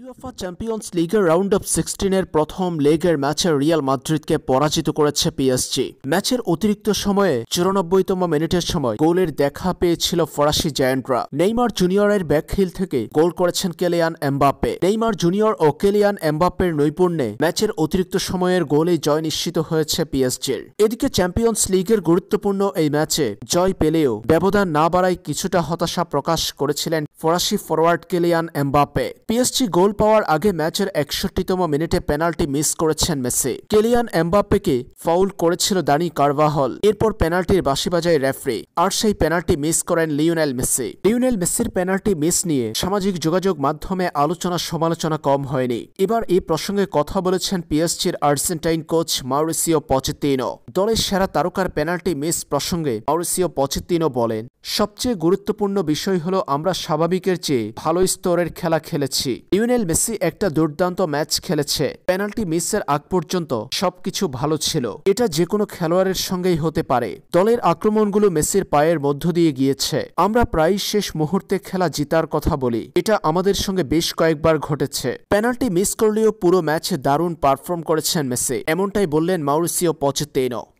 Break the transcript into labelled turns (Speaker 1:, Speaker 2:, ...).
Speaker 1: UEFA champions লিগের round of সিক্সটিনের প্রথম লেগের ম্যাচে রিয়াল মাদ্রিদকে পরাজিত করেছে পিএসজি ম্যাচের অতিরিক্ত সময়ে চুরানব্বইতম মিনিটের সময় গোলের দেখা পেয়েছিল ফরাসি জায়ান্টরা নেইমার জুনিয়রের ব্যাকহিল থেকে গোল করেছেন কেলিয়ান এমবাপ্পে নেইমার জুনিয়র ও কেলিয়ান এমবাপ্পের নৈপুণ্যে ম্যাচের অতিরিক্ত সময়ের গোলে জয় নিশ্চিত হয়েছে পিএসজির এদিকে চ্যাম্পিয়ন্স লিগের গুরুত্বপূর্ণ এই ম্যাচে জয় পেলেও ব্যবধান না বাড়ায় কিছুটা হতাশা প্রকাশ করেছিলেন ফরাসি forward Kylian Mbappe PSG goal goal পাওয়ার আগে ম্যাচের একষট্টিতম মিনিটে পেনাল্টি মিস করেছেন মেসে কেলিয়ান এমবাপ্পেকে ফাউল করেছিল দানি কারবাহল এরপর পেনাল্টির বাসি বাজায় রেফরি আর সেই পেনাল্টি মিস করেন লিওনেল মেসি লিওনেল মেসির পেনাল্টি মিস নিয়ে সামাজিক যোগাযোগ মাধ্যমে আলোচনা সমালোচনা কম হয়নি এবার এই প্রসঙ্গে কথা বলেছেন পিএসসির আর্জেন্টাইন কোচ মাউরিসিও পচেতিনো দলের সেরা তারকার পেনাল্টি মিস প্রসঙ্গে মাউরিসিও পচেতিনো বলেন সবচেয়ে গুরুত্বপূর্ণ বিষয় হল আমরা স্বাভাবিকের চেয়ে ভালো স্তরের খেলা খেলেছি লিওনেল মেসি একটা দুর্দান্ত ম্যাচ খেলেছে পেনাল্টি মিসের আগ পর্যন্ত সবকিছু ভালো ছিল এটা যে কোনো খেলোয়াড়ের সঙ্গেই হতে পারে দলের আক্রমণগুলো মেসির পায়ের মধ্য দিয়ে গিয়েছে আমরা প্রায় শেষ মুহূর্তে খেলা জিতার কথা বলি এটা আমাদের সঙ্গে বেশ কয়েকবার ঘটেছে পেনাল্টি মিস করলেও পুরো ম্যাচে দারুণ পারফর্ম করেছেন মেসি এমনটাই বললেন মাউরিসিও পচেতেনো